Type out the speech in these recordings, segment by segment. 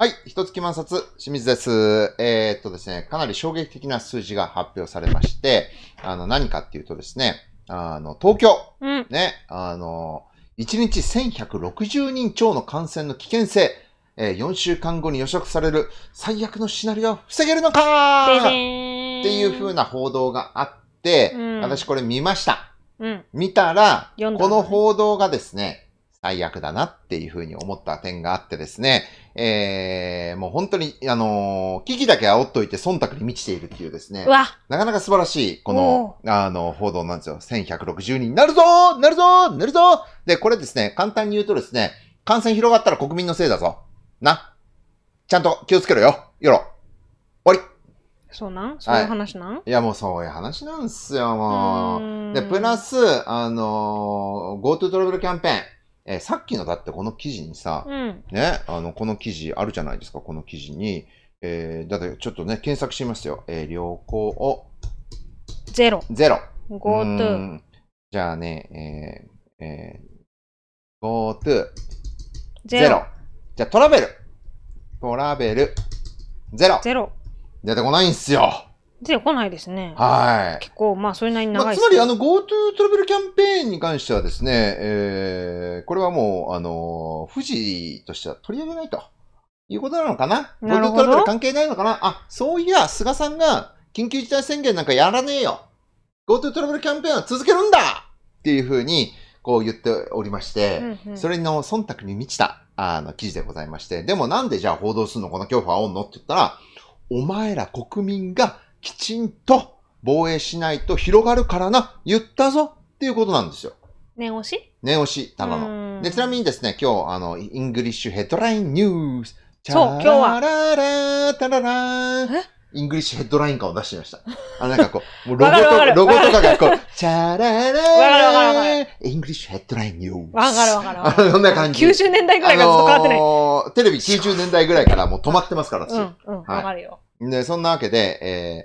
はい。一月満冊、清水です。えー、っとですね、かなり衝撃的な数字が発表されまして、あの、何かっていうとですね、あの、東京、うん、ね、あの、1日1160人超の感染の危険性、えー、4週間後に予測される最悪のシナリオを防げるのかっていう風な報道があって、うん、私これ見ました。うん、見たら、この報道がですね、最悪だなっていうふうに思った点があってですね、えー、もう本当に、あのー、危機だけ煽っといて忖度に満ちているっていうですね、わなかなか素晴らしい、この、あの、報道なんですよ。1160人、なるぞーなるぞーなるぞーで、これですね、簡単に言うとですね、感染広がったら国民のせいだぞ。な。ちゃんと気をつけろよ。よろ。終わり。そうなんそういう話なん、はい、いや、もうそういう話なんですよ、もう。うで、プラス、あのー、GoTo トラベルキャンペーン。えー、さっきのだってこの記事にさ、うん、ね、あの、この記事あるじゃないですか、この記事に。えー、だってちょっとね、検索しますよ。えー、旅行を。ゼロ。ゼロ。GoTo。じゃあね、えー、えー、GoTo。ゼロ。じゃあトラベル。トラベル。ゼロ。ゼロ。出てこないんすよ。出てこないですね。はい。結構、まあ、それなりに長い、まあ、つまり、あの、GoTo トラベルキャンペーンに関してはですね、えー、これはもう、あの、富士としては取り上げないということなのかな ?GoTo トラベル関係ないのかなあ、そういや、菅さんが緊急事態宣言なんかやらねえよ。GoTo トラベルキャンペーンは続けるんだっていうふうに、こう言っておりまして、うんうん、それの忖度に満ちた、あの、記事でございまして、でもなんでじゃあ報道するのこの恐怖はおんのって言ったら、お前ら国民がきちんと防衛しないと広がるからな、言ったぞっていうことなんですよ。念押し念押し、たまの。で、ちなみにですね、今日、あの、イングリッシュヘッドラインニュース。そう、今日は。ララタラライングリッシュヘッドライン感を出してみました。あ、なんかこう、もうロゴと、ロゴとかがこう、チャララライングリッシュヘッドラインニュース。わかるわかるわかる。そんな感じ。90年代ぐらいからずっと変わってない。テレビ90年代ぐらいからもう止まってますから、私。うん、わ、かるよ。で、そんなわけで、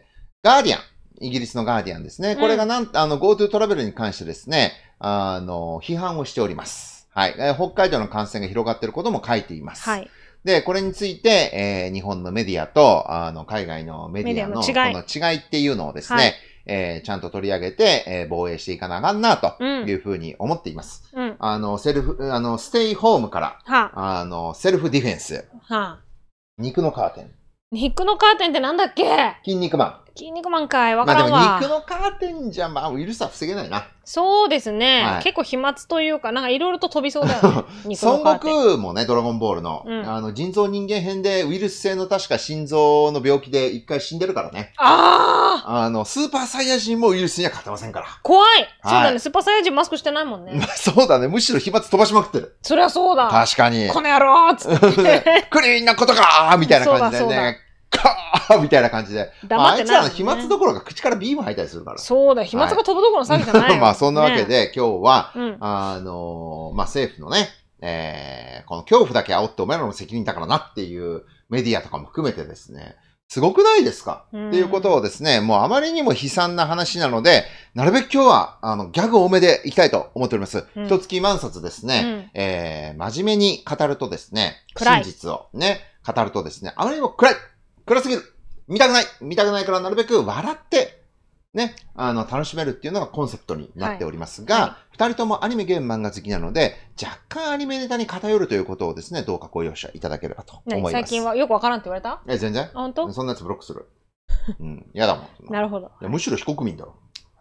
えー、ガーディアン。イギリスのガーディアンですね。これがなん、うん、あの、GoTo トラベルに関してですね、あの、批判をしております。はい。北海道の感染が広がっていることも書いています。はい。で、これについて、えー、日本のメディアと、あの、海外のメディアのこの違いっていうのをですね、はい、えー、ちゃんと取り上げて、えー、防衛していかなあかんな、というふうに思っています。うん、あの、セルフ、あの、ステイホームから、はあ、あの、セルフディフェンス、はあ、肉のカーテン、ニックのカーテンってなんだっけ筋肉マン。筋肉マンかい、わからんわ。まあでも肉のカーテンじゃ、まあウイルスは防げないな。そうですね。はい、結構飛沫というか、なんかいろいろと飛びそうだよね。孫悟空もね、ドラゴンボールの、うん、あの、人造人間編でウイルス性の確か心臓の病気で一回死んでるからね。あああの、スーパーサイヤ人もウイルスには勝てませんから。怖い、はい、そうだね、スーパーサイヤ人マスクしてないもんね。そうだね、むしろ飛沫飛ばしまくってる。そりゃそうだ。確かに。この野郎つって。クリーンなことかみたいな感じでね。かーみたいな感じで。黙ってない、ね、あいつらの飛沫どころか口からビーム吐いたりするから。そうだ、飛沫が飛ぶどころの詐欺じゃない、まあそんなわけで、今日は、あのー、まあ政府のね、えー、この恐怖だけ煽ってお前らの責任だからなっていうメディアとかも含めてですね、すごくないですか、うん、っていうことをですね、もうあまりにも悲惨な話なので、なるべく今日は、あの、ギャグ多めでいきたいと思っております。一、うん、月満冊ですね、うん、えー、真面目に語るとですね、真実をね、語るとですね、あまりにも暗い暗すぎる見たくない見たくないからなるべく笑って、ね、あの、楽しめるっていうのがコンセプトになっておりますが、二、はい、人ともアニメ、ゲーム、漫画好きなので、若干アニメネタに偏るということをですね、どうかご容赦いただければと思います。最近はよくわからんって言われたえ、全然。本当そんなやつブロックする。うん、嫌だもん。なるほど。むしろ非国民だろ。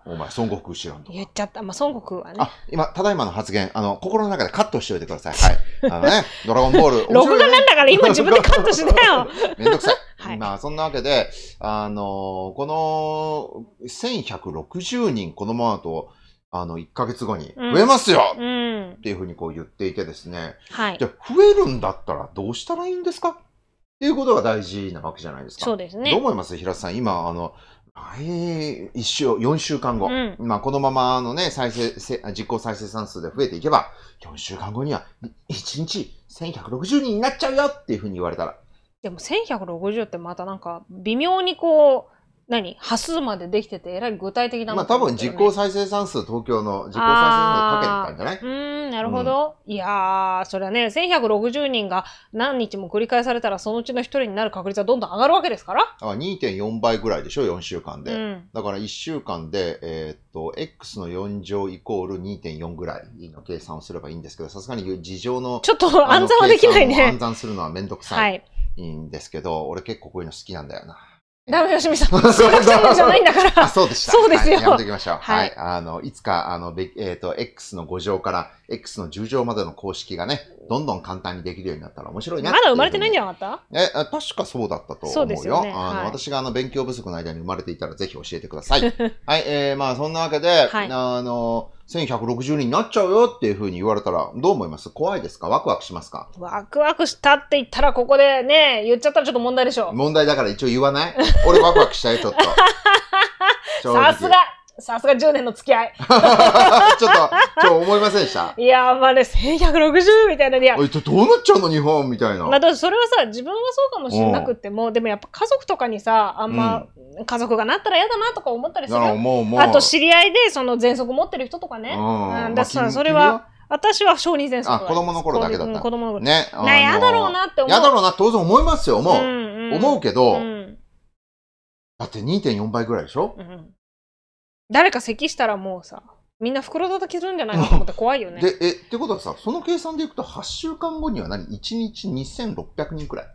お前、孫悟空知らんと。言っちゃった。まあ、孫悟空はね。あ、今、ただいまの発言、あの、心の中でカットしておいてください。はい。あのね、ドラゴンボール。録画なんだから今自分でカットしなよ。めんどくさい。はい、まあ、そんなわけで、あの、この、1160人、このままと、あの、1ヶ月後に増えますよ、うん、っていうふうにこう言っていてですね。はい。じゃ増えるんだったらどうしたらいいんですかっていうことが大事なわけじゃないですか。そうですね。どう思います平田さん、今、あの、はい一週、4週間後。うん、まあ、このままのね、再生、実行再生産数で増えていけば、4週間後には、1日1160人になっちゃうよっていうふうに言われたら、でも1160ってまたなんか微妙にこう何波数までできててえらい具体的な、ね、まあ多分実効再生産数東京の実効再生産数かけてたんじゃないうんなるほど、うん、いやそれはね1160人が何日も繰り返されたらそのうちの1人になる確率はどんどん上がるわけですからあ2.4倍ぐらいでしょ4週間で、うん、だから1週間でえー、っと x の4乗イコール2.4ぐらいの計算をすればいいんですけどさすがに事情のちょっと暗算はできないね暗算するのは面倒くさい、はいいいんですけど、俺結構こういうの好きなんだよな。ダメよ、しみさん。そうラッチじゃないんだから。そうでした。そうですよ。はい、やめおきましょう。はい。あの、いつか、あの、えっ、ー、と、X の5乗から X の10乗までの公式がね、どんどん簡単にできるようになったら面白いなまだ生まれてないんじゃなかったえ、確かそうだったと思うよ。そうですよ、ね、あの、はい、私があの、勉強不足の間に生まれていたらぜひ教えてください。はい、えー、まあ、そんなわけで、はい、あの、1160人になっちゃうよっていうふうに言われたら、どう思います怖いですかワクワクしますかワクワクしたって言ったら、ここでね、言っちゃったらちょっと問題でしょ。問題だから一応言わない俺ワクワクしたよ、ちょっと。さすがさすが10年の付き合い。ちょっと、ちょ思いませんでしたいやまあね、1160みたいな。いや、どうなっちゃうの日本みたいな。まあ、だそれはさ、自分はそうかもしれなくても、でもやっぱ家族とかにさ、あんま、うん、家族がなったら嫌だなとか思ったりする。あと知り合いで、その喘息持ってる人とかね。うん。うん、だからそれは、私は小児喘息あ、子供の頃だけだった。子供の頃。ね。な、嫌だろうなって思う。嫌だろうなって当然思いますよ、思う。うんうん、思うけど、うん、だって2.4倍ぐらいでしょ、うん誰か咳したらもうさ、みんな袋叩きするんじゃないかと思って怖いよね。で、え、ってことはさ、その計算でいくと8週間後には何 ?1 日2600人くらい。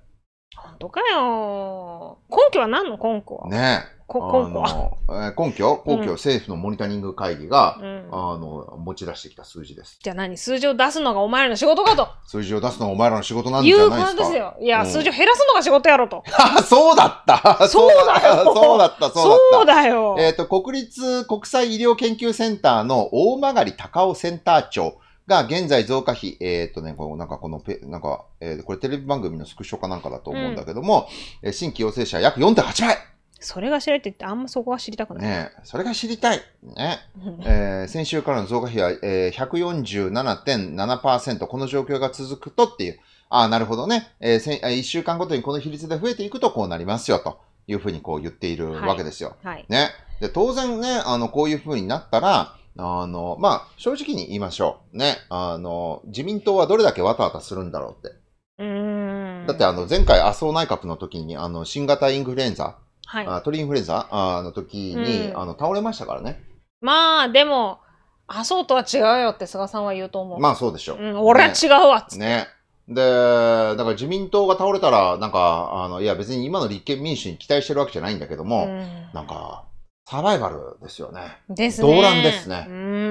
本当かよ。根拠は何の根拠はねえ。あの根拠、皇居政府のモニタリング会議が、うん、あの持ち出してきた数字です。じゃあ何数字を出すのがお前らの仕事かと数字を出すのがお前らの仕事なんじゃないですか。いうこですよ。いや、うん、数字を減らすのが仕事やろと。そうだった そうだよ そうだったそうだよえっ、ー、と、国立国際医療研究センターの大曲高尾センター長が現在増加比、えっ、ー、とね、このなんかこのペ、なんか、えー、これテレビ番組のスクショかなんかだと思うんだけども、うん、新規陽性者約4.8倍それが知りたいって、あんまそこは知りたくない。ねそれが知りたい。ね。えー、先週からの増加比は、えー、147.7%。この状況が続くとっていう。ああ、なるほどね。えー、1週間ごとにこの比率で増えていくとこうなりますよ、というふうにこう言っているわけですよ。はい、ね。で、当然ね、あの、こういうふうになったら、あの、まあ、正直に言いましょう。ね。あの、自民党はどれだけわたわたするんだろうって。うん。だってあの、前回麻生内閣の時に、あの、新型インフルエンザはい、あ鳥インフルエンザあの時に、うん、あの倒れましたからね。まあ、でも、麻生とは違うよって菅さんは言うと思う。まあそうでしょう。うん、俺は違うわっつって。ね。ねで、だから自民党が倒れたら、なんか、あの、いや別に今の立憲民主に期待してるわけじゃないんだけども、うん、なんか、サバイバルですよね。ですね。動乱ですね。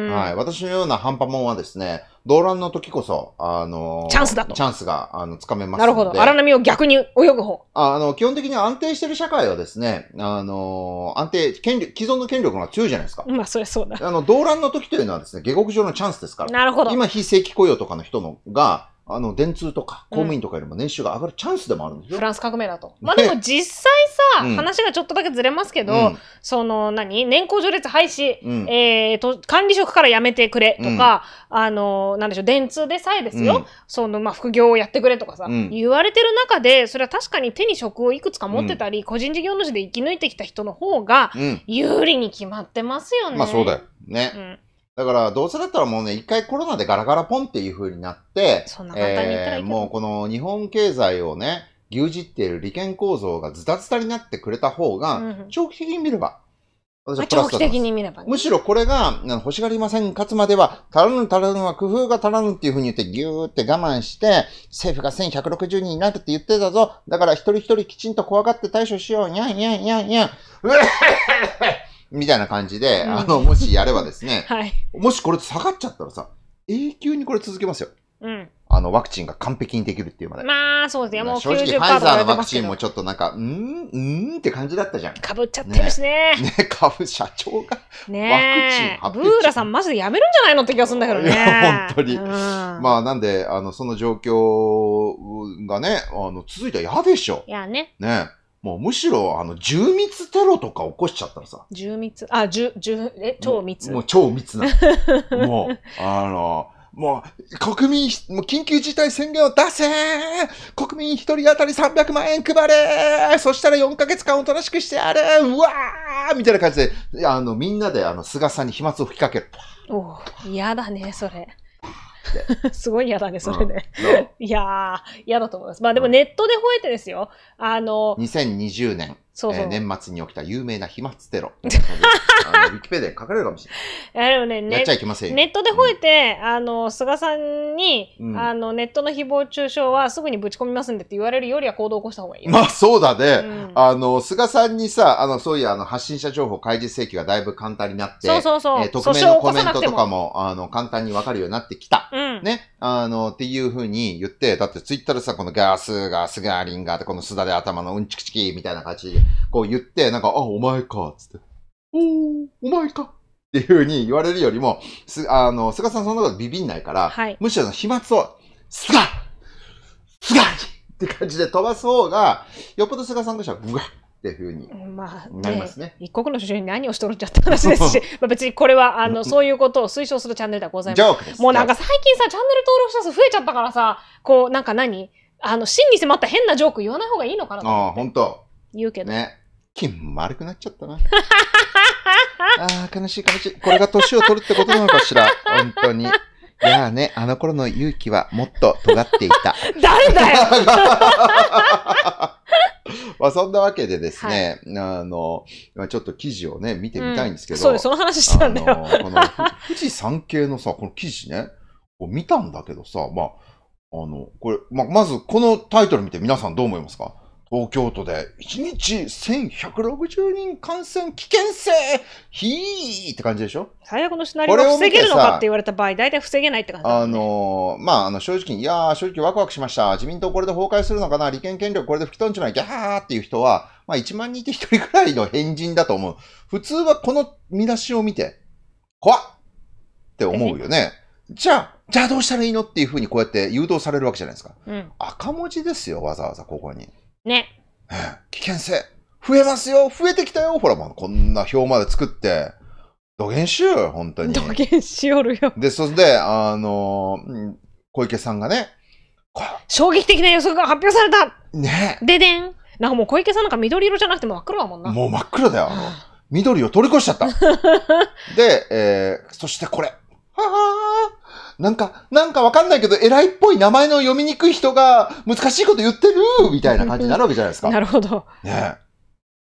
はい。私のような半端もんはですね、動乱の時こそ、あのー、チャンスだと。チャンスが、あの、つかめますなるほど。荒波を逆に泳ぐ方。あの、基本的に安定してる社会はですね、あのー、安定、権力、既存の権力が強いじゃないですか。まあ、そりゃそうだ。あの、動乱の時というのはですね、下克上のチャンスですから。なるほど。今、非正規雇用とかの人のが、あの、電通とか公務員とかよりも年収が上がるチャンスでもあるんですよ。フランス革命だと。まあでも実際さ、話がちょっとだけずれますけど、うん、その何、年功序列廃止、うん、えー、と、管理職から辞めてくれとか、あの、なんでしょう、電通でさえですよ、その、まあ副業をやってくれとかさ、言われてる中で、それは確かに手に職をいくつか持ってたり、個人事業主で生き抜いてきた人の方が、有利に決まってますよね。まあそうだよ。ね。だから、どうせだったらもうね、一回コロナでガラガラポンっていう風になって、そんな簡単にえー、もうこの日本経済をね、牛耳っている利権構造がズタズタになってくれた方が、長期的に見れば、私はプラスだとね、むしろこれが、欲しがりません、勝つまでは、足らぬ足らぬは工夫が足らぬっていう風に言って、ぎゅーって我慢して、政府が1160人になるって言ってたぞ。だから一人一人きちんと怖がって対処しよう。にゃんにゃんにゃんにゃん。うえみたいな感じで、あの、もしやればですね、はい、もしこれ下がっちゃったらさ、永久にこれ続けますよ。うん。あの、ワクチンが完璧にできるっていうまで。まあ、そうですね。もう正直、ファイザーのワクチンもちょっとなんか、うんうんって感じだったじゃん。かぶっちゃってるしね。ね、ねかぶ、社長が。ねワクチンブーラさんマジでやめるんじゃないのって気がするんだけどね。いや、本当に。まあ、なんで、あの、その状況がね、あの、続いたら嫌でしょ。いやね。ね。もうむしろ、あの、重密テロとか起こしちゃったらさ。重密あ、重、重、え、超密もう超密な。もう、あの、もう、国民、もう緊急事態宣言を出せ国民一人当たり300万円配れそしたら4ヶ月間おとなしくしてやれうわーみたいな感じで、あの、みんなで、あの、菅さんに飛沫を吹きかける。お嫌だね、それ。て。すごい嫌だね、それね。いやー、嫌だと思います。まあでもネットで吠えてですよ。あの、2020年。そうそうえー年末に起きた有名な飛沫テロ。ウィキペディア書かれるかもしれいやでもね、ない。やっちゃいけませんよ。ネットで吠えて、あの、菅さんに、うんあの、ネットの誹謗中傷はすぐにぶち込みますんでって言われるよりは行動を起こした方がいいまあそうだね。うんあの、菅さんにさ、あの、そういうあの発信者情報開示請求がだいぶ簡単になって、そうそうそう。えー匿名のをコメントとかも。も、あの、簡単にわかるようになってきた。うん。ね。あの、っていうふうに言って、だってツイッターでさ、このガース、ガース、ガーリンガーって、このすだで頭のうんちくちきみたいな感じこう言って、なんか、あ、お前か、つって、おー、お前か、っていうふうに言われるよりも、す、あの、菅さんそんなことビビんないから、はい、むしろ飛沫を、すがすがって感じで飛ばす方が、よっぽど菅さんとしては、ぐわっっていうふうにまあ、なりますね,、ね、一国の主人に何をしとるんじゃって話ですし まあ別にこれはあのそういうことを推奨するチャンネルではございませんもうなんか最近さチャンネル登録者数増えちゃったからさこうなんか何あの真に迫った変なジョーク言わない方がいいのかなああ本当言うけどね金丸くなっちゃったな ああ悲しい悲しいこれが年を取るってことなのかしら本当にいやあね、あの頃の勇気はもっと尖っていた。誰だよ まあそんなわけでですね、はい、あの、ちょっと記事をね、見てみたいんですけど。うん、そうです、その話したんだよ。の富士山系のさ、この記事ね、こう見たんだけどさ、まあ、あの、これ、まあ、まずこのタイトル見て皆さんどう思いますか東京都で1日1160人感染危険性ひーって感じでしょ最悪のシナリオを防げるのかって言われた場合、大体防げないって感じ、ね、あのー、まあ、あの、正直に、いやー、正直ワクワクしました。自民党これで崩壊するのかな利権権力これで吹き飛んじゃないギャーっていう人は、まあ、1万人いて1人くらいの変人だと思う。普通はこの見出しを見て、怖っって思うよね。じゃあ、じゃあどうしたらいいのっていうふうにこうやって誘導されるわけじゃないですか。うん、赤文字ですよ、わざわざここに。ね。危険性、増えますよ増えてきたよほら、まあ、こんな表まで作って、どげんしよ本当に。どげんしおるよ。で、それで、あのー、小池さんがね、衝撃的な予測が発表されたねででんなんかもう小池さんなんか緑色じゃなくても真っ黒だもんな。もう真っ黒だよ。あの、緑を取り越しちゃった。で、えー、そしてこれ。ははなんか、なんかわかんないけど、偉いっぽい名前の読みにくい人が難しいこと言ってるみたいな感じになるわけじゃないですか。なるほど。ね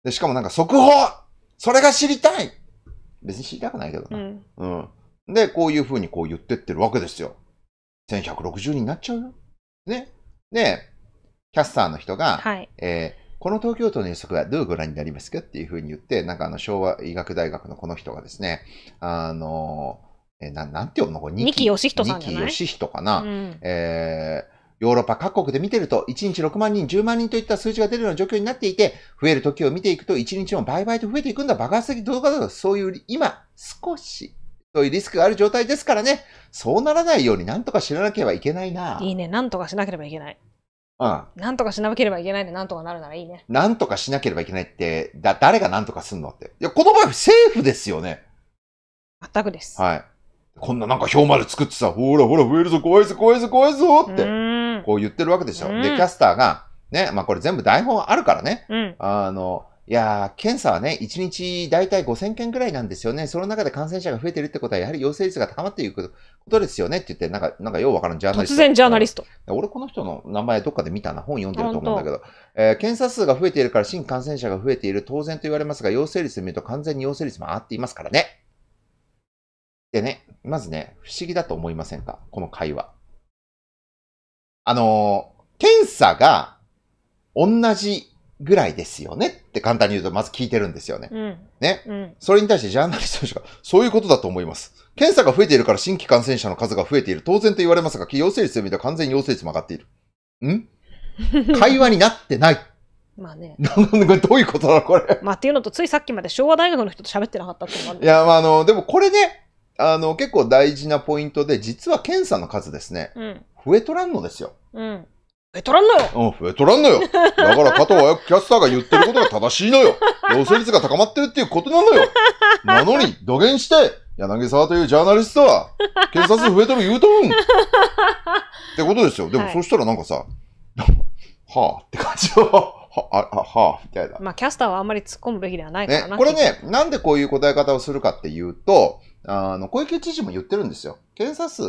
で、しかもなんか速報それが知りたい別に知りたくないけどな。うん。うん、で、こういうふうにこう言ってってるわけですよ。1160人になっちゃうよ。ね。で、キャスターの人が、はい、えーこの東京都の予測はどうご覧になりますかっていうふうに言って、なんかあの昭和医学大学のこの人がですね、あの、えー、ななんて読むのこれ二木義人さんじゃない二木義人かな、うん、えーヨーロッパ各国で見てると、1日6万人、10万人といった数字が出るような状況になっていて、増える時を見ていくと、1日も倍々と増えていくんだ、爆発的動画だと、そういう、今、少し、そういうリスクがある状態ですからね、そうならないように、なんとかしなければいけないな。いいね、なんとかしなければいけない。うん。なんとかしなければいけないで、なんとかなるならいいね。なんとかしなければいけないって、だ、誰がなんとかすんのって。いや、この場合、政府ですよね。全くです。はい。こんななんか表まで作ってさ、ほらほら増えるぞ、怖いぞ、怖いぞ、怖いぞって、こう言ってるわけでしょ。で、キャスターが、ね、まあこれ全部台本あるからね、うん、あの、いや検査はね、1日大体5000件ぐらいなんですよね。その中で感染者が増えてるってことは、やはり陽性率が高まっていくことですよねって言って、なんか、なんかようわからんジャーナリスト。突然ジャーナリスト。俺この人の名前どっかで見たな。本読んでると思うんだけど、えー、検査数が増えているから新感染者が増えている、当然と言われますが、陽性率で見ると完全に陽性率も上がっていますからね。でね、まずね、不思議だと思いませんかこの会話。あのー、検査が同じぐらいですよねって簡単に言うとまず聞いてるんですよね。うん、ね、うん、それに対してジャーナリストの人が、そういうことだと思います。検査が増えているから新規感染者の数が増えている。当然と言われますが、陽性率を見たら完全に陽性率も上がっている。ん 会話になってない。まあね。どういうことだろう、これ。まあっていうのと、ついさっきまで昭和大学の人と喋ってなかったっていうもある。いや、まああの、でもこれね、あの、結構大事なポイントで、実は検査の数ですね、うん、増えとらんのですよ。うん。増えとらんのようん、増えとらんのよだから加藤早くキャスターが言ってることが正しいのよ 陽性率が高まってるっていうことなのよなのに、土下して、柳沢というジャーナリストは、警察増えてる言うとんってことですよ。でも、そしたらなんかさ、はぁ、あ、って感じはは、あ、は、みたいな。まあ、キャスターはあんまり突っ込むべきではないからな、ね。これね、なんでこういう答え方をするかっていうと、あの、小池知事も言ってるんですよ。検査数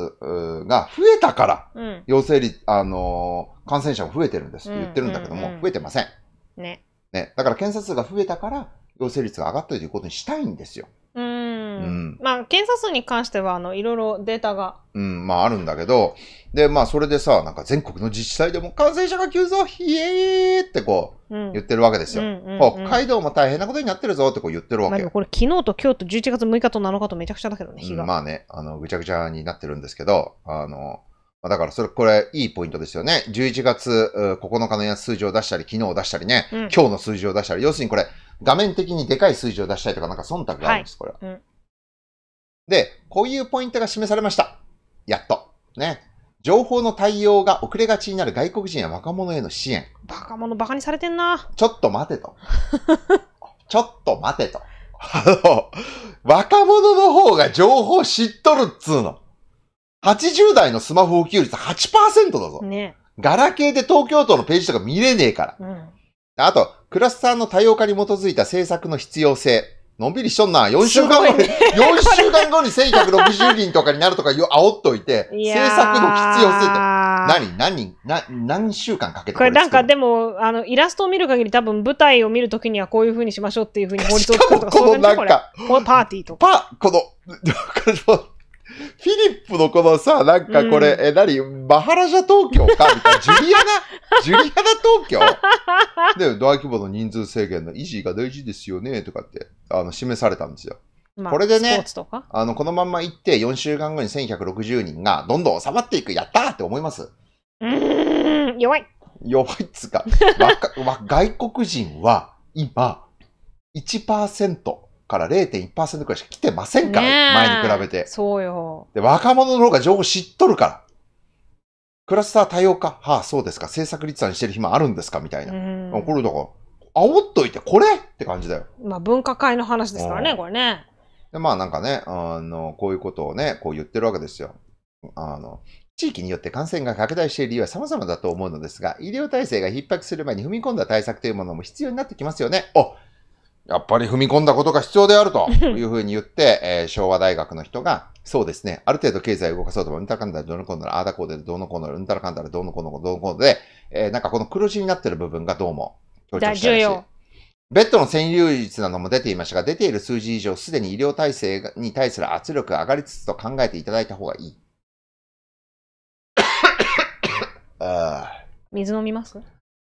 が増えたから、うん、陽性率、あのー、感染者が増えてるんですって言ってるんだけども、うんうんうん、増えてません。ね。ね。だから検査数が増えたから、陽性率が上がったということにしたいんですよ。うんまあ、検査数に関しては、あの、いろいろデータが。うん、まあ、あるんだけど、で、まあ、それでさ、なんか全国の自治体でも感染者が急増、ひえーってこう、言ってるわけですよ、北海道も大変なことになってるぞってこう言ってるわけ。まあ、これ、昨日と今日と11月6日と7日とめちゃくちゃだけどね、日が。うん、まあね、あの、ぐちゃぐちゃになってるんですけど、あの、だからそれ、これ、いいポイントですよね。11月9日の数字を出したり、昨日出したりね、うん、今日の数字を出したり、要するにこれ、画面的にでかい数字を出したいとか、なんか忖度があるんです、はい、これは、うん。で、こういうポイントが示されました。やっと。ね。情報の対応が遅れがちになる外国人や若者への支援。若者バカにされてんな。ちょっと待てと。ちょっと待てと。あの、若者の方が情報知っとるっつうの。80代のスマホ普及率8%だぞ。ね。ガラケーで東京都のページとか見れねえから。うん。あと、クラスターの多様化に基づいた政策の必要性。のんびりしとんな。4週間後に、ね、4週間後に1160人とかになるとか煽っといて、政策の必要性って。何何何何週間かけてこれなんかでも、あの、イラストを見る限り多分舞台を見るときにはこういうふうにしましょうっていうふうに法律を作るとか、このなんか、このパーティーとか。パ、この、フィリップのこのさ、なんかこれ、うん、え、何マハラジャ東京かみたいな。ジュリアナ ジュリアナ東京で、大規模の人数制限の維持が大事ですよね、とかって、あの、示されたんですよ。まあ、これでね、あの、このまんま行って4週間後に1160人がどんどん収まっていく、やったーって思いますうーん、弱い。弱いっつか、わ 外国人は今1%。から0.1%くらいしか来てませんから、前に比べて。そうよ。で、若者の方が情報知っとるから。クラスター多様化はあ、そうですか。政策立案してる暇あるんですかみたいな。これだから、煽っといて、これって感じだよ。まあ、分科会の話ですからね、これね。で、まあなんかね、あの、こういうことをね、こう言ってるわけですよ。あの、地域によって感染が拡大している理由は様々だと思うのですが、医療体制が逼迫する前に踏み込んだ対策というものも必要になってきますよね。おやっぱり踏み込んだことが必要であると いうふうに言って、えー、昭和大学の人が、そうですね、ある程度経済を動かそうと、うんたらかんだらどうのこうのら、ああだこうでどうのこうのら、うんたらかんだらどうのこうのどうのこうので、えー、なんかこの黒字になってる部分がどうも強調してるベッドの占有率なども出ていましたが、出ている数字以上、すでに医療体制に対する圧力が上がりつつと考えていただいた方がいい。あ水飲みます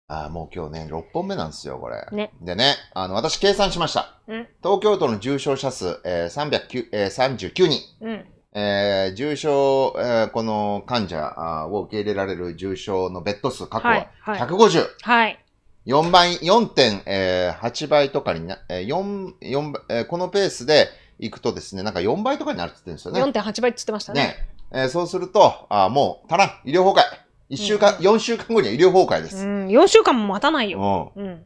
ああ、もう今日ね、6本目なんですよ、これ。ね。でね、あの、私計算しました。うん、東京都の重症者数、えー、えー、39人。うん、えー、重症、えー、この患者を受け入れられる重症のベッド数、過去は150。はい、はい4倍、4.8倍とかにな、え4、4倍、このペースで行くとですね、なんか4倍とかになるって言ってるんですよね。4.8倍って言ってましたね。ね。えー、そうすると、あもう、足らん、医療崩壊。1週間、4週間後には医療崩壊です。うん、4週間も待たないよ。うん。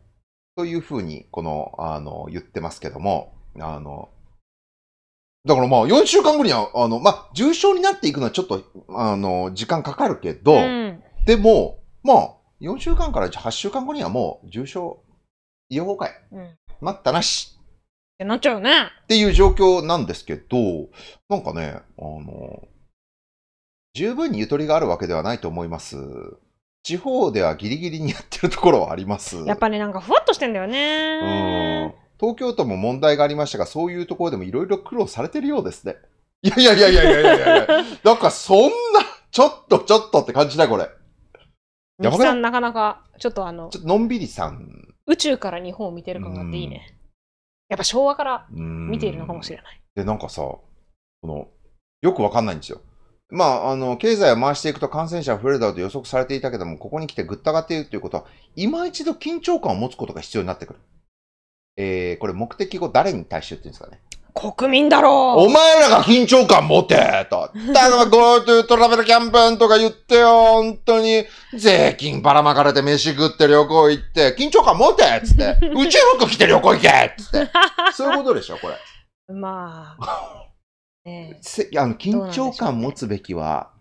というふうに、この、あの、言ってますけども、あの、だからまあ、4週間後には、あの、まあ、重症になっていくのはちょっと、あの、時間かかるけど、うん、でも、まあ、4週間から8週間後にはもう、重症、医療崩壊、うん、待ったなし。ってなっちゃうね。っていう状況なんですけど、なんかね、あの、十分にゆとりがあるわけではないと思います。地方ではギリギリにやってるところはあります。やっぱりなんかふわっとしてんだよね。うん。東京都も問題がありましたが、そういうところでもいろいろ苦労されてるようですね。いやいやいやいやいやいやいや なんかそんな、ちょっとちょっとって感じだ、これ。やばさんなかなか、ちょっとあの、ちょっとのんびりさん。宇宙から日本を見てる感があっていいね。やっぱ昭和から見ているのかもしれない。で、なんかさ、この、よくわかんないんですよ。まあ、あの、経済を回していくと感染者増えるだろうと予測されていたけども、ここに来てぐったがっているということは、今一度緊張感を持つことが必要になってくる。えー、これ目的語誰に対してって言うんですかね。国民だろうお前らが緊張感持てと。だから GoTo トラベルキャンペーンとか言ってよ、本当に。税金ばらまかれて飯食って旅行行って、緊張感持てつって。宇宙服着て旅行行けつって。そういうことでしょ、これ。まあ。せあの緊張感持つべきは、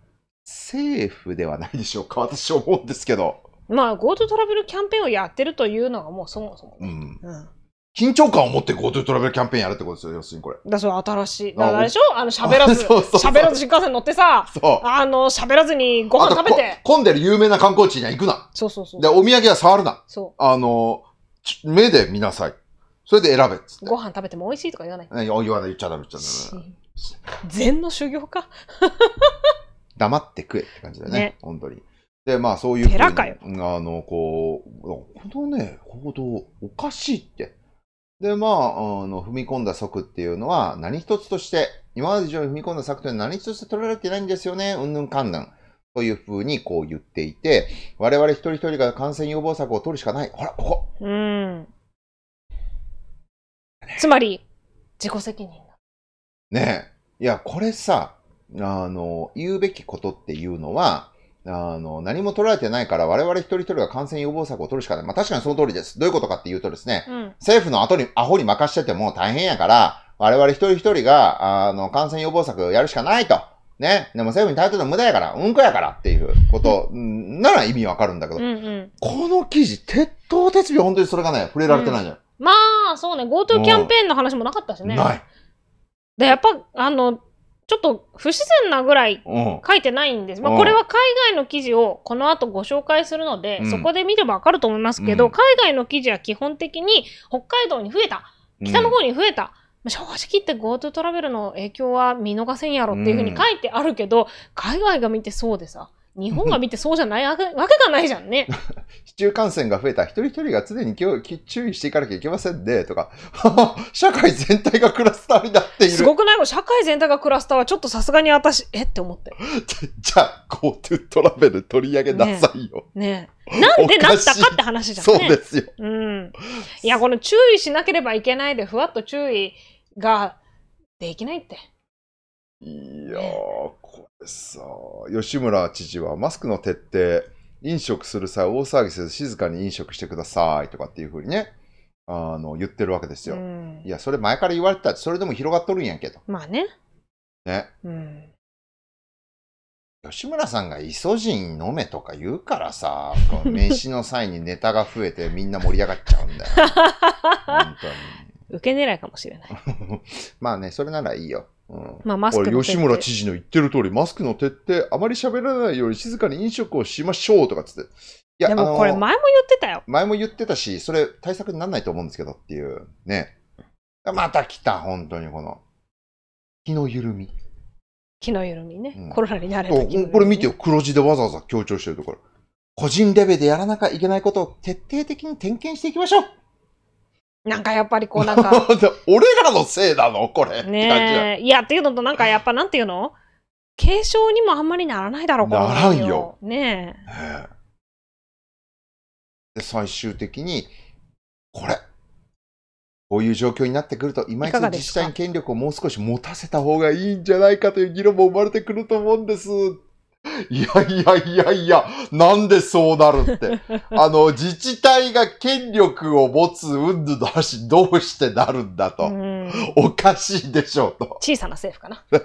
政府ではないでしょうか、私思うんですけど。まあ、GoTo トラベルキャンペーンをやってるというのがもうそもそも、うん、うん、緊張感を持って GoTo トラベルキャンペーンやるってことですよ、要するにこれ。だそう新しい。だからあれでしょあの喋らず、喋らず新幹線乗ってさ、そうあの喋らずにご飯食べて。混んでる有名な観光地には行くな。そうそうそう。で、お土産は触るな。そう。あの、目で見なさい。それで選べっって。ご飯食べても美味しいとか言わない。言わない、言っちゃダメ、言っちゃダメ。禅の修行か黙って食えって感じだね、ね本当に。で、まあそういうふうに、あの、こう、このね、行動おかしいって。で、まあ、あの踏み込んだ策っていうのは何一つとして、今まで以上に踏み込んだ策というのは何一つとして取られてないんですよね、うんぬんかんぬん。というふうにこう言っていて、我々一人一人が感染予防策を取るしかない。ほら、ここ。うん。つまり、自己責任ねいや、これさ、あの、言うべきことっていうのは、あの、何も取られてないから我々一人一人が感染予防策を取るしかない。まあ確かにその通りです。どういうことかっていうとですね、うん、政府の後にアホに任せてても大変やから、我々一人一人が、あの、感染予防策をやるしかないと。ね。でも政府に頼ってるの無駄やから、うんこやからっていうこと、なら意味わかるんだけど、うんうん、この記事、徹頭徹尾本当にそれがね、触れられてないじゃん。うん、まあ、そうね、GoTo キャンペーンの話もなかったしね。ない。で、やっぱ、あの、ちょっと不自然なぐらい書いてないんです。まあ、これは海外の記事をこの後ご紹介するので、うん、そこで見ればわかると思いますけど、うん、海外の記事は基本的に北海道に増えた、北の方に増えた、うん、正直言って GoTo トラベルの影響は見逃せんやろっていうふうに書いてあるけど、海外が見てそうでさ、日本が見てそうじゃないわけがないじゃんね。市中感染が増えた一人一人が常に注意していかなきゃいけませんね、とか、社会全体がクラスターになっている。すごくないの社会全体がクラスターはちょっとさすがに私、えって思って。じゃあ、GoTo トラベル取り上げなさいよ。ねねなんでなったかって話じゃん、ね、そうですよ。うん。いや、この注意しなければいけないで、ふわっと注意ができないって。いやー、そう、吉村知事はマスクの徹底、飲食する際大騒ぎせず静かに飲食してくださいとかっていうふうにね、あの言ってるわけですよ。うん、いや、それ前から言われてたそれでも広がっとるんやけど。まあね。ね。うん。吉村さんがイソジン飲めとか言うからさ、飯の際にネタが増えて みんな盛り上がっちゃうんだよ。本当に。受け狙いかもしれない。まあね、それならいいよ。うん、まあ、マスクの吉村知事の言ってる通り、マスクの徹底、あまり喋らないように静かに飲食をしましょうとかつって。いや、でもこれ前も言ってたよ。前も言ってたし、それ対策にならないと思うんですけどっていう。ね。また来た、本当にこの。気の緩み。気の緩みね。うん、コロナになれね、これ見てよ、黒字でわざわざ強調してるところ。個人レベルでやらなきゃいけないことを徹底的に点検していきましょうなんかやっぱりこうなんか。俺らのせいなのこれ。ねえ。いや、っていうのとなんかやっぱなんていうの継承にもあんまりならないだろう、ならんよ。ねえ。ねえで、最終的に、これ。こういう状況になってくると、いまいち自治体に権力をもう少し持たせた方がいいんじゃないかという議論も生まれてくると思うんです いやいやいやいや、なんでそうなるって。あの、自治体が権力を持つ運動だ話、どうしてなるんだと。おかしいでしょうと。小さな政府かな。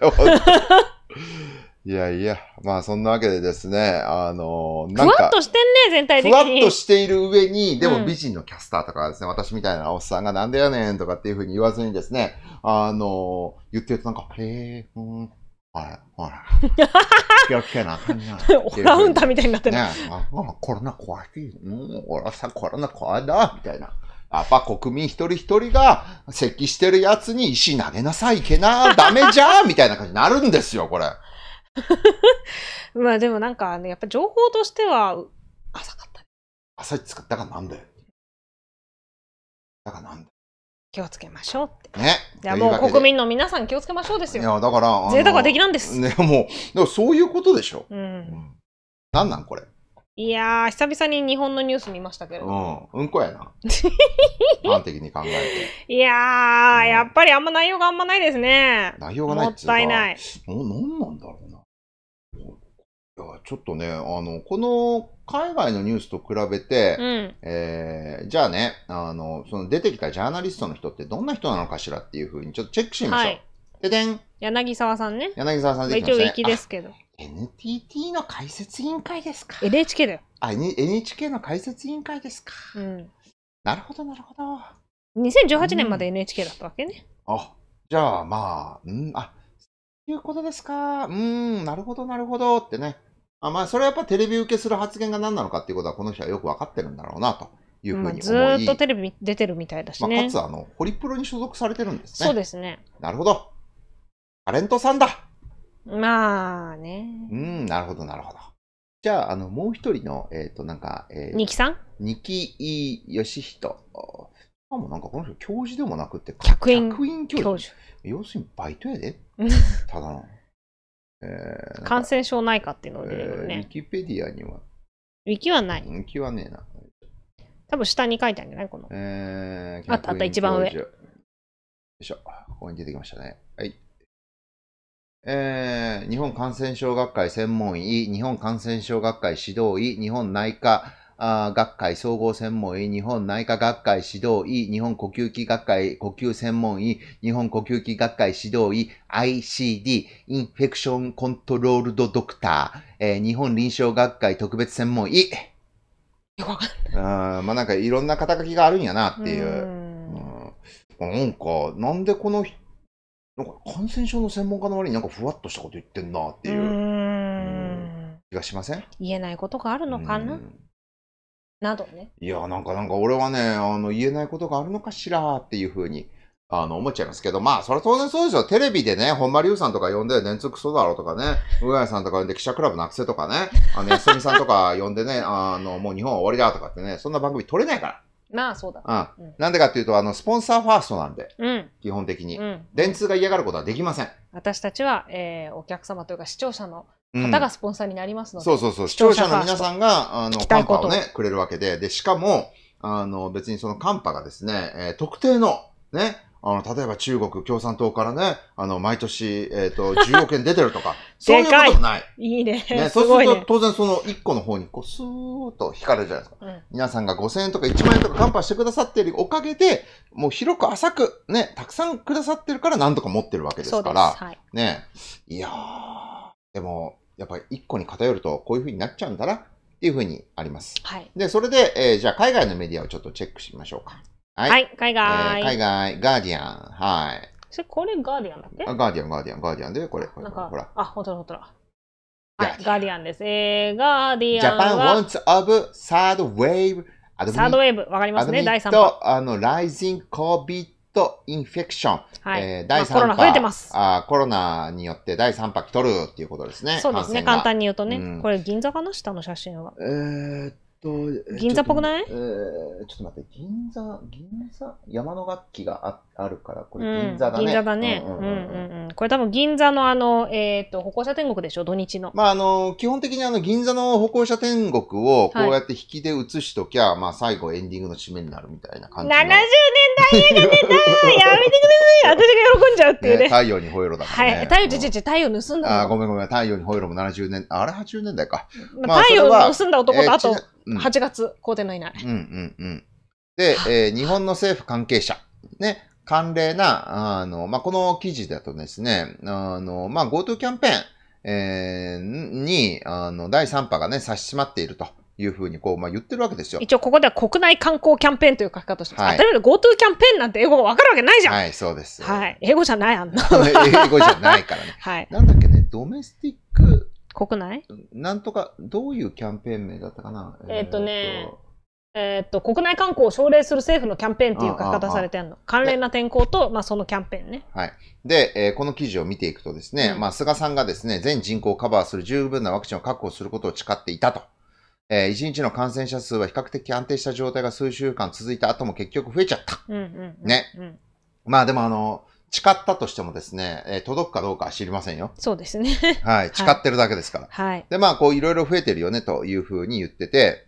いやいや、まあそんなわけでですね、あの、なんか。ふわっとしてんね、全体的に。ふわっとしている上に、でも美人のキャスターとかですね、うん、私みたいなおっさんがなんでやねんとかっていうふうに言わずにですね、あの、言ってるとなんか、へえ、ふん、あれ、ほら。気をつけなあかんな。オラウンタみたいになってる。ねああ、コロナ怖い。うん、俺さ、コロナ怖いだ、みたいな。やっぱ国民一人一人が、咳してるやつに石投げなさい、いけな、ダメじゃみたいな感じになるんですよ、これ。まあでもなんか、ね、やっぱ情報としては、浅かった。浅いったか、なんだよ。だからなんだ気をつけましょうって。ね。いや、もう国民の皆さん気をつけましょうですよ。いや、だから、贅沢はできなんです。ね、もう、でもそういうことでしょ。ううん。ん。なんなんこれ。いやー、久々に日本のニュース見ましたけど。うん。うんこやな。端的に考えて。いやー、うんやっぱりあんま内容があんまないですね内容がないもっていうかたいない。な、なんなんだろうちょっとね、あの、この海外のニュースと比べて、うん、えー、じゃあね、あの、その出てきたジャーナリストの人ってどんな人なのかしらっていうふうにちょっとチェックしてみましょう。はい、ででん。柳沢さんね。柳沢さんできましたね。一応、行ですけど。NTT の解説委員会ですか。NHK だよ。あ、NHK の解説委員会ですか。うん。なるほど、なるほど。2018年まで NHK だったわけね。うん、あ、じゃあまあ、うん、あ、いうことですか。うん、なるほど、なるほどってね。あまあ、それはやっぱテレビ受けする発言が何なのかっていうことは、この人はよく分かってるんだろうなというふうに思い、まあ、ずっとテレビ出てるみたいだしね。まあ、かつ、あの、ホリプロに所属されてるんですね。そうですね。なるほど。タレントさんだ。まあね。うん、なるほど、なるほど。じゃあ、あの、もう一人の、えっ、ー、と、なんか、えー、ニキさんニキ・イ・ヨシヒト。しかもなんかこの人、教授でもなくて、客員教授。要するにバイトやで。ただの。えー、感染症内科っていうのを出てくね、えー。ウィキペディアには。ウィキはない。ウィキはねえな。多分下に書いてあるんじゃないこの。えー、あったあった、一番上。よいしょ。ここに出てきましたね。はい。えー、日本感染症学会専門医、日本感染症学会指導医、日本内科あ学会総合専門医、日本内科学会指導医、日本呼吸器学会呼吸専門医、日本呼吸器学会指導医、ICD、インフェクションコントロールドドクター、えー、日本臨床学会特別専門医。よくわかんない。うん、まあなんかいろんな肩書きがあるんやなっていう。うんうん、なんか、なんでこのなんか感染症の専門家の割になんかふわっとしたこと言ってんなっていう。う気がしません言えないことがあるのかななどね。いや、なんか、なんか俺はね、あの、言えないことがあるのかしらっていうふうに、あの、思っちゃいますけど、まあ、それは当然そうですよ。テレビでね、本間龍さんとか呼んで、電通クソだろとかね、上谷さんとか呼んで、記者クラブなくせとかね、あの、安みさんとか呼んでね、あの、もう日本は終わりだとかってね、そんな番組撮れないから。まあそうだ。うん。な、んでかっていうと、あの、スポンサーファーストなんで、うん、基本的に、うん、電通が嫌がることはできません。私たちは、えー、お客様というか視聴者の方がスポンサーになりますので。うん、そうそうそう。視聴者の皆さんが、あの、カンパをね、くれるわけで、で、しかも、あの、別にそのカンパがですね、えー、特定の、ね、あの、例えば中国共産党からね、あの、毎年、えっ、ー、と、10億円出てるとか、そういうこともない。いいね。ね、そうすると、当然その1個の方に、こう、スーッと引かれるじゃないですか。うん、皆さんが5000円とか1万円とかカンパしてくださっているおかげで、もう広く浅く、ね、たくさんくださってるからなんとか持ってるわけですから、はい、ね、いやー、でも、やっぱり1個に偏るとこういうふうになっちゃうんだなっていうふうにあります。はい、で、それで、えー、じゃあ海外のメディアをちょっとチェックしましょうか。はい。はい、海外、えー、海外、ガーディアン。はい。それ、これガーディアンだっけあガーディアン、ガーディアン、ガーディアンで、これ、これ、ほら。あ、ほとらほとら。はい、ガーディアンです。えー、ガーディアンは。ャパン、a n wants of third wave サードウェーブ、わかりますね、第3波。あの、ライジンコビトインフェクション。はい、えー、第3波、まあ、コロナ増えてますあ。コロナによって第3波来とるっていうことですね。そうですね、簡単に言うとね。うん、これ、銀座かな下の写真は。えー、っと、銀座っぽくないえー、ちょっと待って、銀座、銀座山の楽器がああるから、これ銀座だね。うん、銀座だね。うんうんうんうん。これ多分銀座のあの、えっ、ー、と、歩行者天国でしょ、土日の。まあ、あの、基本的にあの、銀座の歩行者天国をこうやって引きで映しときゃ、はい、まあ、最後エンディングの締めになるみたいな感じ。70年代映画出た やめてください私が喜んじゃうっていうね。ね太陽にほえろだからね。はい。太陽、ちちち、太陽盗んだあ、ごめんごめん。太陽にほえろも70年、あれ80年代か。まあ、太陽盗んだ男とあと、えーうん、8月、皇帝のいない。うんうんうん。で、えー、日本の政府関係者、ね、慣例な、あの、まあ、この記事だとですね、あの、まあ、GoTo キャンペーン、えー、に、あの、第3波がね、差し迫っていると。いうふうにこう、まあ、言ってるわけですよ。一応ここでは国内観光キャンペーンという書き方をしてます。はい、当たり前 GoTo キャンペーンなんて英語が分かるわけないじゃん。はい、そうです。はい。英語じゃない、あんな。英語じゃないからね。はい。なんだっけね、ドメスティック、国内なんとか、どういうキャンペーン名だったかなえー、っとね、えー、っと、国内観光を奨励する政府のキャンペーンっていう書き方されてるの。関連な天候と、まあそのキャンペーンね。はい。で、えー、この記事を見ていくとですね、うん、まあ菅さんがですね、全人口をカバーする十分なワクチンを確保することを誓っていたと。えー、1日の感染者数は比較的安定した状態が数週間続いた後も結局増えちゃった。うんうんうんうん、ね。まあでもあの、誓ったとしてもですね、えー、届くかどうかは知りませんよ。そうですね。はい。誓ってるだけですから。はい。で、まあ、こう、いろいろ増えてるよねというふうに言ってて、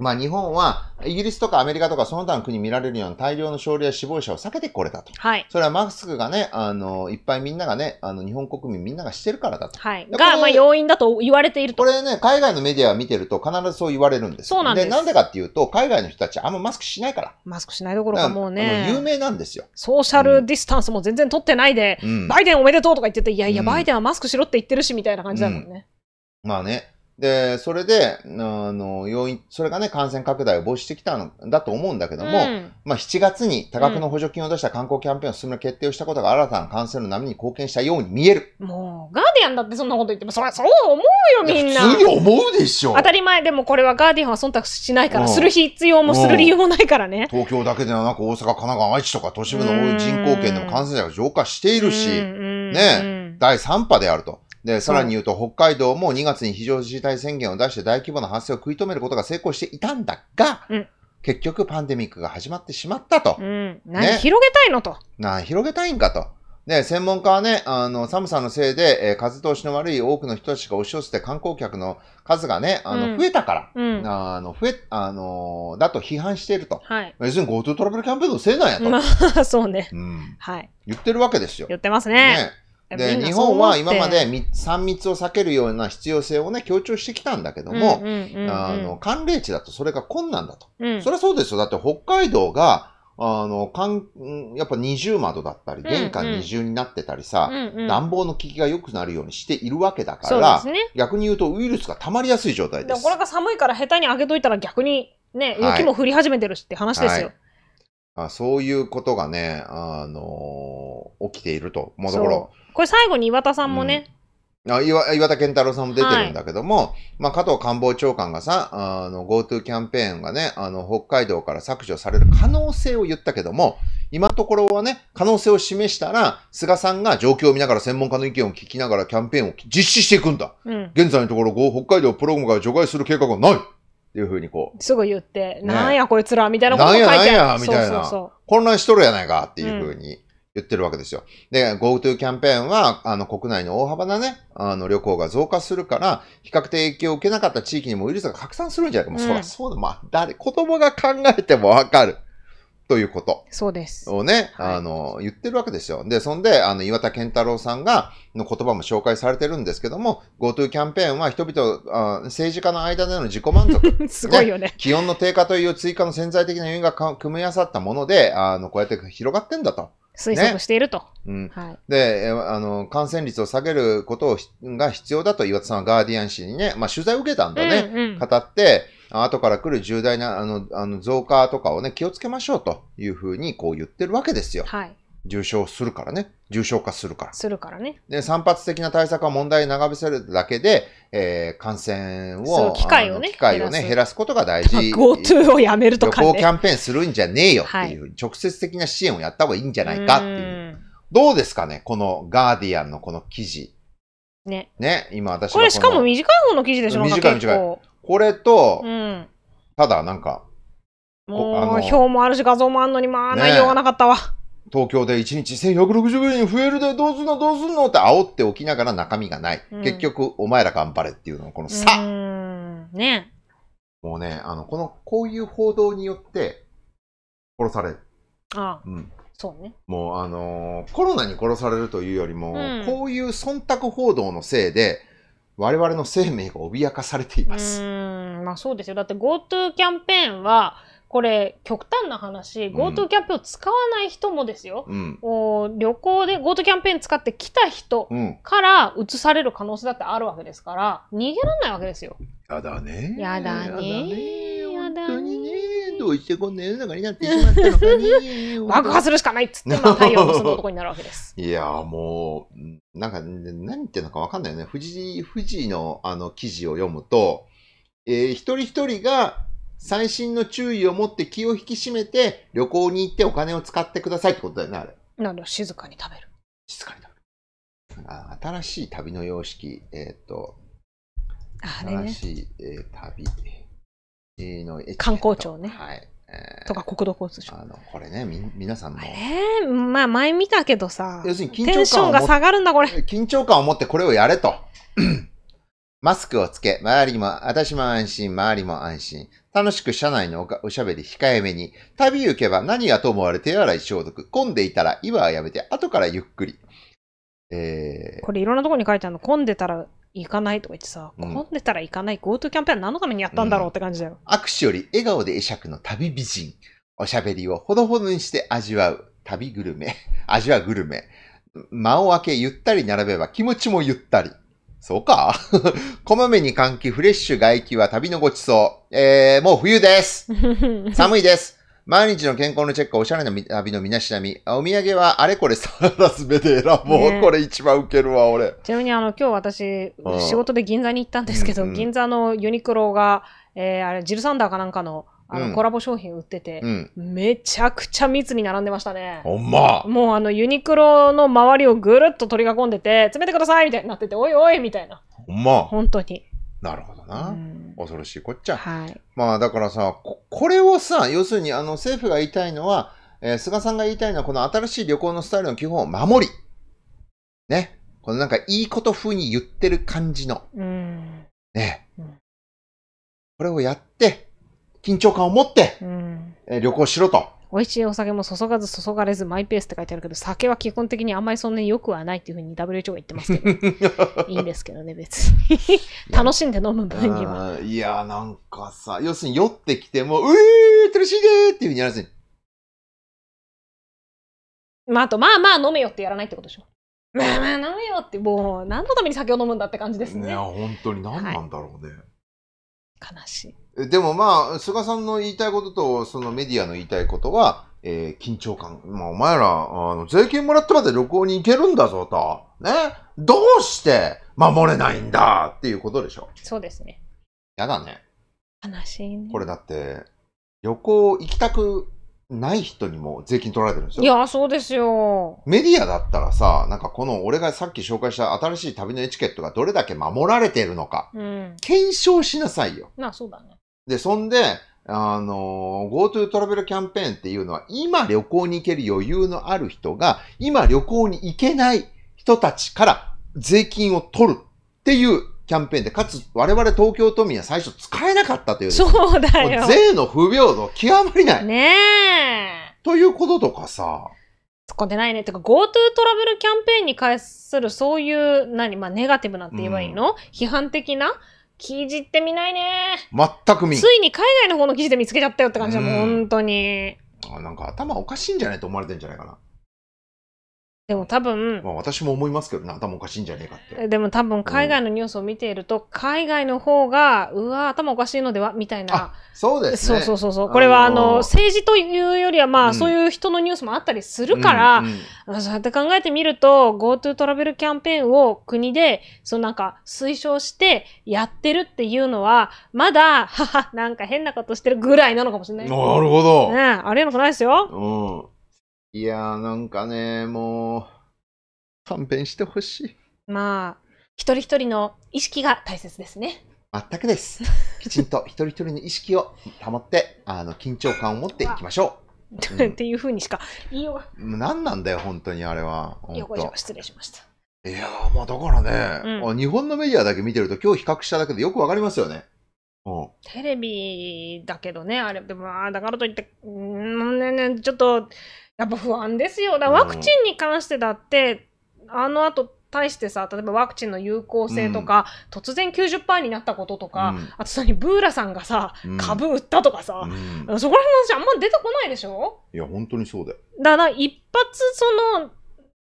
まあ、日本はイギリスとかアメリカとかその他の国見られるような大量の勝利や死亡者を避けてこれたと。はい、それはマスクがね、あの、いっぱいみんながね、あの、日本国民みんながしてるからだと。はい、が、まあ、要因だと言われていると。これね、海外のメディアを見てると必ずそう言われるんです。そうなんです。で、なんでかっていうと、海外の人たちあんまマスクしないから。マスクしないどころかもうね。有名なんですよ。ソーシャルディスタンスも全然取ってないで、うん、バイデンおめでとうとか言ってて、いやいや、バイデンはマスクしろって言ってるし、みたいな感じだもんね。うん、まあね。で、それで、あの、要因、それがね、感染拡大を防止してきたんだと思うんだけども、うん、まあ、7月に多額の補助金を出した観光キャンペーンを進める決定をしたことが新たな感染の波に貢献したように見える。もう、ガーディアンだってそんなこと言っても、そりゃそう思うよ、みんな。普通に思うでしょ。当たり前、でもこれはガーディアンは忖度しないから、うん、する必要もする理由もないからね、うん。東京だけではなく、大阪、神奈川、愛知とか都市部の人口圏でも感染者が増加しているし、ね、第3波であると。で、さらに言うと、北海道も2月に非常事態宣言を出して大規模な発生を食い止めることが成功していたんだが、うん、結局パンデミックが始まってしまったと。うん、何、ね、広げたいのと。何広げたいんかと。で、専門家はね、あの、寒さのせいで、えー、風通しの悪い多くの人たちが押し寄せて観光客の数がね、あの、うん、増えたから、うん、あの、増え、あのー、だと批判していると。はい。別に GoTo トラベルキャンペーンのせいなんやと。まあ、そうね。うん。はい。言ってるわけですよ。言ってますね。ねで、日本は今まで3密を避けるような必要性をね、強調してきたんだけども、あの、寒冷地だとそれが困難だと。うん、それはそうですよ。だって北海道が、あの、かん、やっぱ二重窓だったり、玄関二重になってたりさ、暖房の効きが良くなるようにしているわけだから、ね、逆に言うとウイルスが溜まりやすい状態です。でもこれが寒いから下手に開けといたら逆にね、雪も降り始めてるしって話ですよ。はいはいあそういうことがね、あのー、起きていると。もうところ。これ最後に岩田さんもね、うんあ岩岩田健太郎さんも出てるんだけども、はい、まあ、加藤官房長官がさ、あの、GoTo キャンペーンがね、あの、北海道から削除される可能性を言ったけども、今のところはね、可能性を示したら、菅さんが状況を見ながら専門家の意見を聞きながらキャンペーンを実施していくんだ。うん、現在のところ、北海道プログラムが除外する計画はないいうふうにこう。すぐ言って、なんやこいつらみたいなこと言書いてなんやなんやみたいな。混乱しとるやないかっていうふうに。言ってるわけですよ。で、GoTo キャンペーンは、あの、国内の大幅なね、あの、旅行が増加するから、比較的影響を受けなかった地域にもウイルスが拡散するんじゃないか。もう、そりゃそうだ。まあ、誰、子供が考えてもわかる。ということ。そうです。をね、あの、はい、言ってるわけですよ。で、そんで、あの、岩田健太郎さんが、の言葉も紹介されてるんですけども、GoTo キャンペーンは人々あ、政治家の間での自己満足。すごいよね、ね、気温の低下という追加の潜在的な要因が組み合わさったもので、あの、こうやって広がってんだと。推測していると。ね、うん。はい。で、あの、感染率を下げることをが必要だと岩田さんはガーディアン氏にね、まあ取材を受けたんだね、うんうん、語って、後から来る重大なあのあの増加とかをね、気をつけましょうというふうにこう言ってるわけですよ。はい。重症するからね。重症化するから。するからね。で、散発的な対策は問題に長引せるだけで、えー、感染を、機会をね、機会をね、減らすことが大事。GoTo をやめるとか、ね。旅行キャンペーンするんじゃねえよっていう、はい、直接的な支援をやった方がいいんじゃないかっていう。うどうですかねこのガーディアンのこの記事。ね。ね、今私これしかも短い方の記事でしょ短い短い。これと、うん、ただなんか、もう、表もあるし画像もあんのに、まあ、内容がなかったわ。ね、東京で1日1160人増えるでどうすんのどうすんのって煽っておきながら中身がない。うん、結局、お前ら頑張れっていうのこの差。ね。もうね、あの、この、こういう報道によって殺される。ああ。うん。そうね。もう、あのー、コロナに殺されるというよりも、うん、こういう忖度報道のせいで、我々の生命が脅かされています。うんまあそうですよ。だって GoTo キャンペーンは、これ極端な話 GoTo キャンペーンを使わない人もですよ、うん、お旅行で GoTo キャンペーン使ってきた人から移される可能性だってあるわけですから逃げられないわけですよ。やだねやだね本当にね、どうしてこんな世の中になってしまったのかね。爆破するしかないっつって、まあ、太陽のその男になるわけです。いやもう、なんか、何言ってるのかわかんないよね。富士、富士のあの記事を読むと、えー、一人一人が最新の注意を持って気を引き締めて、旅行に行ってお金を使ってくださいってことだよね、あれ。なんだ、静かに食べる。静かに食べる。あ新しい旅の様式、えっ、と、あれね、新しい、えー、旅。の観光庁ね。はい。えー、とか国土交通省。あの、これね、み、皆さんも。ええー、まあ前見たけどさ。要するに緊張感テンションが下がるんだ、これ。緊張感を持ってこれをやれと。マスクをつけ、周りも、私も安心、周りも安心。楽しく車内のおしゃべり控えめに。旅行けば何がと思われ手洗い消毒。混んでいたら今はやめて、後からゆっくり。えー、これいろんなとこに書いてあるの。混んでたら行かないとか言ってさ、うん混んでたら行かない GoTo キャンペーン何のためにやったんだろうって感じだよ。握手より笑顔で会釈の旅美人。おしゃべりをほどほどにして味わう旅グルメ。味わうグルメ。間を空けゆったり並べば気持ちもゆったり。そうか こまめに換気、フレッシュ外気は旅のごちそう。えー、もう冬です。寒いです。毎日の健康のチェックおしゃれな旅の身なしなみ。お土産はあれこれさらすべて選ぼう。ねこれ一番ウケるわ、俺。ちなみにあの今日私、仕事で銀座に行ったんですけど、うん銀座のユニクロが、えーあれジルサンダーかなんかのあのコラボ商品売ってて、うん。めちゃくちゃ密に並んでましたね。ほんま。もうあのユニクロの周りをぐるっと取り囲んでて、詰めてくださいみたいになってて、おいおいみたいな。ほんま。本当に。なるほどな、うん。恐ろしいこっちゃ。はい、まあだからさこ、これをさ、要するにあの政府が言いたいのは、えー、菅さんが言いたいのはこの新しい旅行のスタイルの基本を守り。ね。このなんかいいこと風に言ってる感じの。うん、ね、うん。これをやって、緊張感を持って、うん、えー、旅行しろと。美味しいお酒も注がず注がれずマイペースって書いてあるけど、酒は基本的にあんまりそんなに良くはないっていうふうに WHO が言ってますけど、いいんですけどね、別に。楽しんで飲む分には。いや、なんかさ、要するに酔ってきても、うえー、楽しいねーっていうふうにやらずに。まあ、あと、まあまあ飲めよってやらないってことでしょ。まあまあ飲めよって、もう、何のために酒を飲むんだって感じですね。いや、本当に何なんだろうね。はい、悲しい。でもまあ、菅さんの言いたいことと、そのメディアの言いたいことは、えー、緊張感。まあ、お前ら、あの、税金もらってまで旅行に行けるんだぞと。ね。どうして守れないんだっていうことでしょ。そうですね。やだね。悲しいね。これだって、旅行行きたくない人にも税金取られてるんですよ。いや、そうですよ。メディアだったらさ、なんかこの俺がさっき紹介した新しい旅のエチケットがどれだけ守られているのか、うん、検証しなさいよ。まあそうだね。で、そんで、あの、GoTo トラベルキャンペーンっていうのは、今旅行に行ける余裕のある人が、今旅行に行けない人たちから税金を取るっていうキャンペーンで、かつ我々東京都民は最初使えなかったという。そうだよ。税の不平等極まりない。ねえ。ということとかさ。そこでないね。てか GoTo トラベルキャンペーンに関するそういう、何、まあネガティブなって言えばいいの、うん、批判的な記事って見ないね。全く見ついに海外の方の記事で見つけちゃったよって感じだもん、うん、本当に。あなんか頭おかしいんじゃないと思われてんじゃないかな。でも多分、まあ、私も思いますけどね頭おかしいんじゃねえかってでも多分海外のニュースを見ていると、海外の方がうわ頭おかしいのではみたいなそうですねそうそうそうこれはあのー、政治というよりはまあ、うん、そういう人のニュースもあったりするから、うんうん、そうやって考えてみると GoTo トラベルキャンペーンを国でそのなんか推奨してやってるっていうのはまだははなんか変なことしてるぐらいなのかもしれないなるほど、ね、ありえことないですようんいやー、なんかね、もう、勘弁してほしい。まあ、一人一人の意識が大切ですね。全くです。きちんと一人一人の意識を保って、あの、緊張感を持っていきましょう。っていうふうにしか言いようが。何なんだよ、本当にあれは。よ失礼しました。いやー、まあだからね、うん、日本のメディアだけ見てると、今日比較しただけでよくわかりますよね。うテレビだけどね、あれ、でも、あだからといって、うん、ねね、ちょっと、やっぱ不安ですよ。だワクチンに関してだって、あの後、対してさ、例えばワクチンの有効性とか、うん、突然90%になったこととか、うん、あとさにブーラさんがさ、うん、株売ったとかさ、そこら辺の話あんま出てこないでしょいや、本当にそうだよ。だから一発その、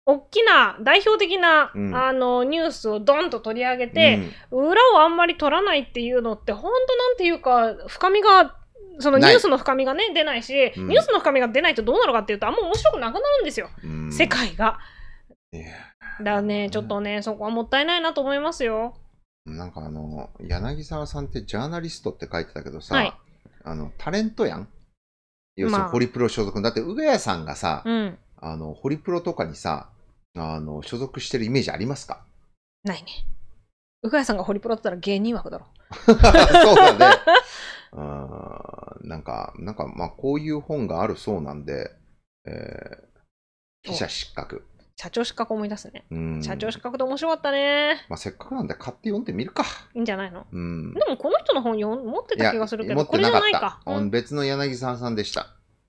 大きな代表的な、あのニュースをドンと取り上げて、裏をあんまり取らないっていうのって、本当なんていうか、深みがそのニュースの深みがね、出ないし、うん、ニュースの深みが出ないとどうなるかっていうと、あんま面白くなくなるんですよ、うん、世界が。だね、ちょっとね、そこはもったいないなと思いますよ。なんかあの、柳沢さんってジャーナリストって書いてたけどさ、はい、あの、タレントやん要するにホリプロ所属、まあ、だって、上谷さんがさ、うん、あの、ホリプロとかにさ、あの、所属してるイメージありますかないね。上谷さんがホリプロだったら芸人枠だろ。そうだね。なんか、なんか、まあ、こういう本があるそうなんで、えー、記者失格。社長失格思い出すね。社長失格で面白かったね。まあ、せっかくなんで買って読んでみるか。いいんじゃないの、うん、でもこの人の本に持ってた気がするけど、これじゃないか。ん、別の柳沢さんでした。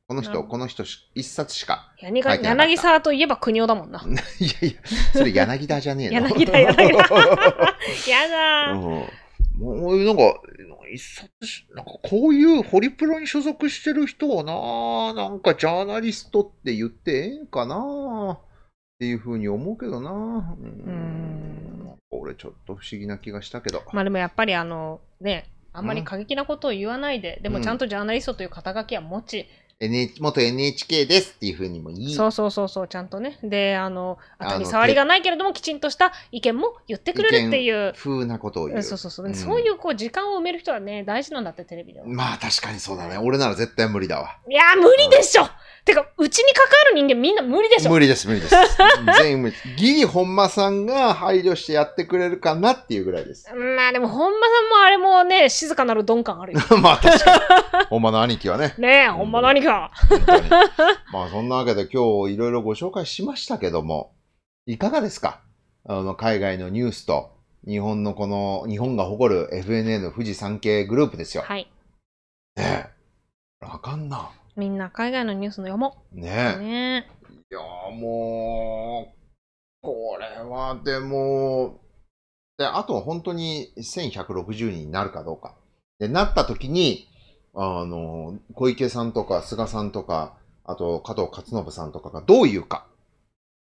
この人、この人一冊しか柳沢といえば国尾だもんな。いやいや、それ柳田じゃねえの柳田、柳田。やだもうなんか、一冊なんかこういうホリプロに所属してる人はな、なんかジャーナリストって言ってええんかなっていうふうに思うけどな。うん。俺ちょっと不思議な気がしたけど。まあでもやっぱりあの、ね、あんまり過激なことを言わないで、でもちゃんとジャーナリストという肩書きは持ち、NH 元 NHK ですっていうふうにもいい。そうそうそうそう、ちゃんとね。で、あの、たに触りがないけれども、きちんとした意見も言ってくれるっていう。風なことを言う。そうそうそう。うん、そういうこう時間を埋める人はね、大事なんだって、テレビでは。まあ確かにそうだね。俺なら絶対無理だわ。いや、無理でしょ、うんてか、うちに関わる人間みんな無理でしょ無理です、無理です。全員無理です。ギリ本間さんが配慮してやってくれるかなっていうぐらいです。まあでも本間さんもあれもね、静かなる鈍感あるよ。まあ確かに。本間の兄貴はね。ねえ、本間の兄貴は。まあそんなわけで今日いろいろご紹介しましたけども、いかがですかあの、海外のニュースと、日本のこの、日本が誇る FNA の富士山系グループですよ。はい。ねえ。あかんな。みんな海外のニュースの読もう。ねえ。ねいやもう、これはでも、で、あとは本当に1160人になるかどうか。で、なったときに、あの、小池さんとか菅さんとか、あと加藤勝信さんとかがどう言うか。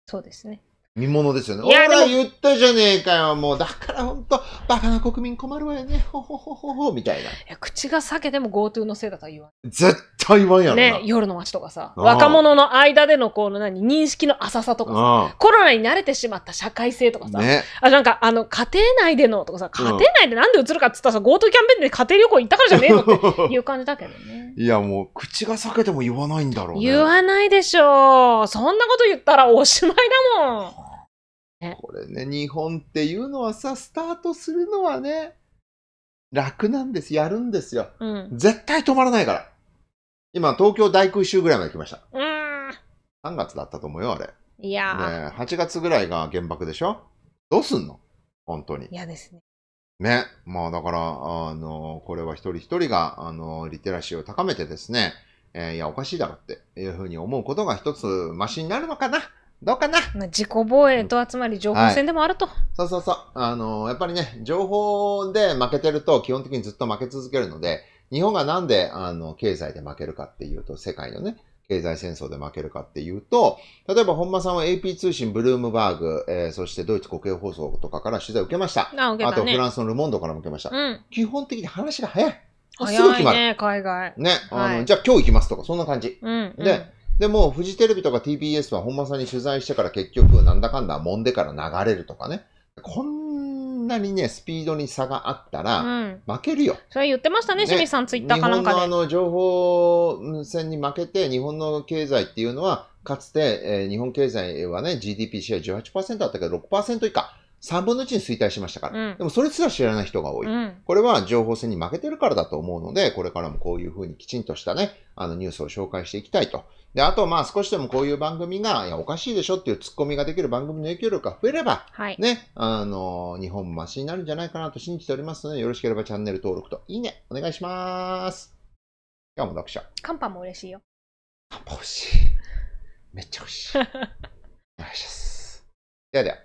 そうですね。見物ですよね。俺ら、言ったじゃねえかよ。もう、だから本当バカな国民困るわよね。ほほほほほ、みたいな。いや、口が裂けても GoTo のせいだとは言わん。絶対言わんやろね、夜の街とかさ、若者の間でのこの何、認識の浅さとかさ、コロナに慣れてしまった社会性とかさ、ね、あ、なんか、あの、家庭内でのとかさ、家庭内でなんで映るかっつったらさ、GoTo キャンペーンで家庭旅行行ったからじゃねえのっていう感じだけどね。いや、もう、口が裂けても言わないんだろうね。言わないでしょう。そんなこと言ったらおしまいだもん。これね、日本っていうのはさ、スタートするのはね、楽なんです。やるんですよ。うん、絶対止まらないから。今、東京大空襲ぐらいまで来ました。うん。3月だったと思うよ、あれ。いやね8月ぐらいが原爆でしょどうすんの本当に。嫌ですね。ね。まあだから、あの、これは一人一人が、あの、リテラシーを高めてですね、えー、いや、おかしいだろっていうふうに思うことが一つマシになるのかな。どうかなまあ、自己防衛とつまり情報戦でもあると、はい、そうそうそう。あのー、やっぱりね、情報で負けてると基本的にずっと負け続けるので、日本がなんで、あの、経済で負けるかっていうと、世界のね、経済戦争で負けるかっていうと、例えば本間さんは AP 通信、ブルームバーグ、えー、そしてドイツ国営放送とかから取材を受けました。あ、ね、あとフランスのルモンドからも受けました。うん、基本的に話が早い。早いね、す海外。ね、あの、はい、じゃあ今日行きますとか、そんな感じ。うん、で、うんでも、フジテレビとか TBS は本間さんに取材してから結局、なんだかんだ揉んでから流れるとかね。こんなにね、スピードに差があったら、うん、負けるよ。それ言ってましたね、ね清水さん、ツイッターかなんかで。日本のあの情報戦に負けて、日本の経済っていうのは、かつて、えー、日本経済はね、GDP シェア18%だったけど、6%以下。3分の1に衰退しましたから、うん、でもそれすら知らない人が多い、うん、これは情報戦に負けてるからだと思うので、これからもこういうふうにきちんとしたね、あのニュースを紹介していきたいとで、あと、まあ少しでもこういう番組が、いや、おかしいでしょっていうツッコミができる番組の影響力が増えれば、はい、ね、あの、日本もマシになるんじゃないかなと信じておりますので、よろしければチャンネル登録と、いいね、お願いします。今日も読書。カンパも嬉しいよ。カンパ欲しい。めっちゃ欲しい。お願いします。ではでは。